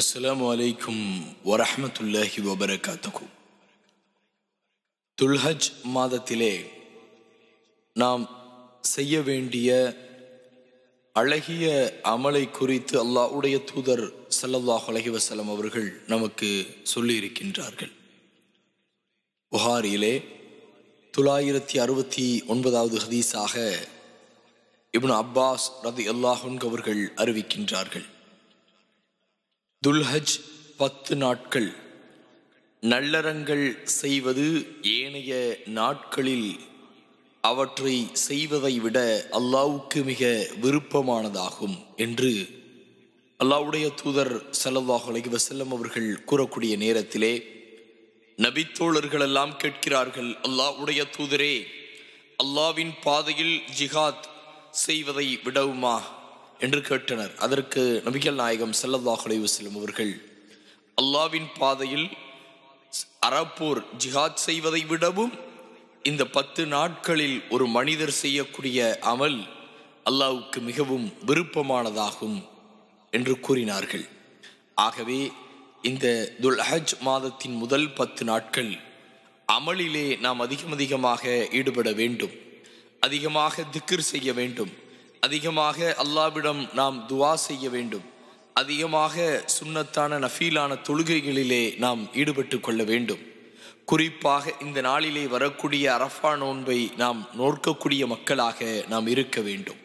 அஸ்லாம் வலைக்கும் வரமத்துல்லாஹி வபரகாத்தகு துல்ஹஜ் மாதத்திலே நாம் செய்ய வேண்டிய அழகிய அமலை குறித்து அல்லாஹ்வுடைய தூதர் சல்லல்லாஹ் அலஹி வசலம் அவர்கள் நமக்கு சொல்லியிருக்கின்றார்கள் புகாரிலே தொள்ளாயிரத்தி அறுபத்தி ஒன்பதாவது ஹதீஸாக இப்னு அப்பாஸ் ரதி அல்லாஹுன்கு அவர்கள் அறிவிக்கின்றார்கள் துல்ஹஜ் பத்து நாட்கள் நல்லறங்கள் செய்வது ஏனைய நாட்களில் அவற்றை செய்வதை விட அல்லாவுக்கு மிக விருப்பமானதாகும் என்று அல்லாவுடைய தூதர் செலவாக வசல்லம் அவர்கள் கூறக்கூடிய நேரத்திலே நபித்தோழர்கள் எல்லாம் கேட்கிறார்கள் அல்லாவுடைய தூதரே அல்லாவின் பாதையில் ஜிஹாத் செய்வதை விடவுமா என்று கேட்டனர் அதற்கு நபிகள் நாயகம் செல்லல்லாஹலை வசலம் அவர்கள் அல்லாவின் பாதையில் அறப்போர் ஜிஹாத் செய்வதை விடவும் இந்த பத்து நாட்களில் ஒரு மனிதர் செய்யக்கூடிய அமல் அல்லாவுக்கு மிகவும் விருப்பமானதாகும் என்று கூறினார்கள் ஆகவே இந்த துல் மாதத்தின் முதல் பத்து நாட்கள் அமலிலே நாம் அதிகம் அதிகமாக ஈடுபட வேண்டும் அதிகமாக திக்கிர் செய்ய வேண்டும் அதிகமாக அல்லாவிடம் நாம் துவா செய்ய வேண்டும் அதிகமாக சுண்ணத்தான நஃபீலான தொழுகைகளிலே நாம் ஈடுபட்டு கொள்ள வேண்டும் குறிப்பாக இந்த நாளிலே வரக்கூடிய அரஃபா நோன்பை நாம் நோற்கக்கூடிய மக்களாக நாம் இருக்க வேண்டும்